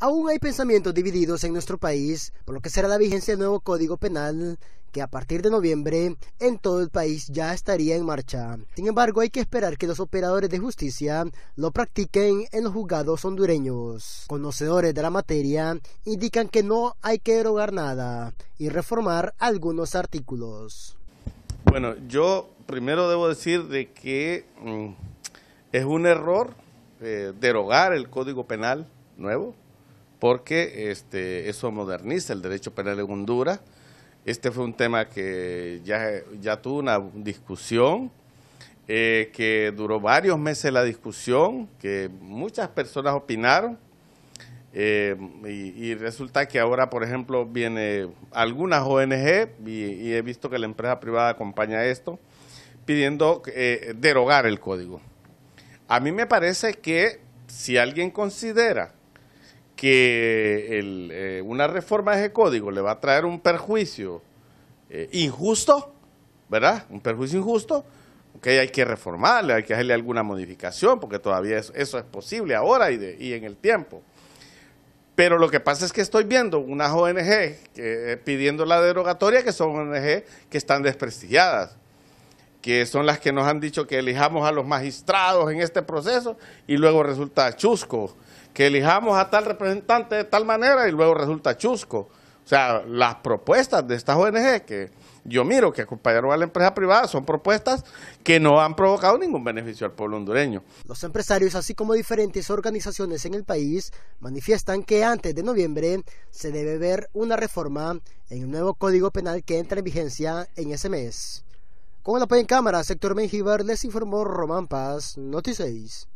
Aún hay pensamientos divididos en nuestro país por lo que será la vigencia del nuevo Código Penal que a partir de noviembre en todo el país ya estaría en marcha. Sin embargo, hay que esperar que los operadores de justicia lo practiquen en los juzgados hondureños. Conocedores de la materia indican que no hay que derogar nada y reformar algunos artículos. Bueno, yo primero debo decir de que mm, es un error eh, derogar el Código Penal nuevo porque este, eso moderniza el derecho penal en Honduras. Este fue un tema que ya, ya tuvo una discusión, eh, que duró varios meses la discusión, que muchas personas opinaron, eh, y, resulta que ahora, por ejemplo, viene algunas ONG, y, he visto que la empresa privada acompaña esto, pidiendo eh, derogar el código. A mí me parece que si alguien considera que eh, una reforma de ese código le va a traer un perjuicio eh, injusto, ¿verdad? Un perjuicio injusto, que hay que reformarle, hay que hacerle alguna modificación, porque todavía eso, es posible ahora y, en el tiempo. Pero lo que pasa es que estoy viendo unas ONG eh, pidiendo la derogatoria, que son ONG que están desprestigiadas que son las que nos han dicho que elijamos a los magistrados en este proceso y luego resulta chusco, que elijamos a tal representante de tal manera y luego resulta chusco. O sea, las propuestas de estas ONG que yo miro que acompañaron a la empresa privada son propuestas que no han provocado ningún beneficio al pueblo hondureño. Los empresarios, así como diferentes organizaciones en el país, manifiestan que antes de noviembre se debe ver una reforma en un nuevo Código Penal que entra en vigencia en ese mes. Con la apoyo en cámara, sector Mengibar les informó Román Paz, Noticias.